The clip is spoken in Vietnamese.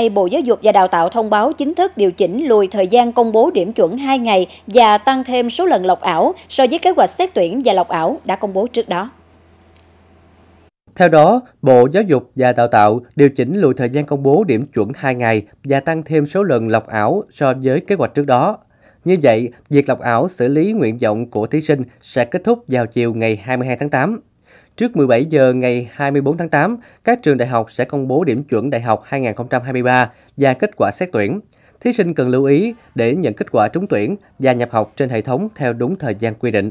Ngày Bộ Giáo dục và Đào tạo thông báo chính thức điều chỉnh lùi thời gian công bố điểm chuẩn 2 ngày và tăng thêm số lần lọc ảo so với kế hoạch xét tuyển và lọc ảo đã công bố trước đó. Theo đó, Bộ Giáo dục và Đào tạo điều chỉnh lùi thời gian công bố điểm chuẩn 2 ngày và tăng thêm số lần lọc ảo so với kế hoạch trước đó. Như vậy, việc lọc ảo xử lý nguyện vọng của thí sinh sẽ kết thúc vào chiều ngày 22 tháng 8. Trước 17 giờ ngày 24 tháng 8, các trường đại học sẽ công bố điểm chuẩn đại học 2023 và kết quả xét tuyển. Thí sinh cần lưu ý để nhận kết quả trúng tuyển và nhập học trên hệ thống theo đúng thời gian quy định.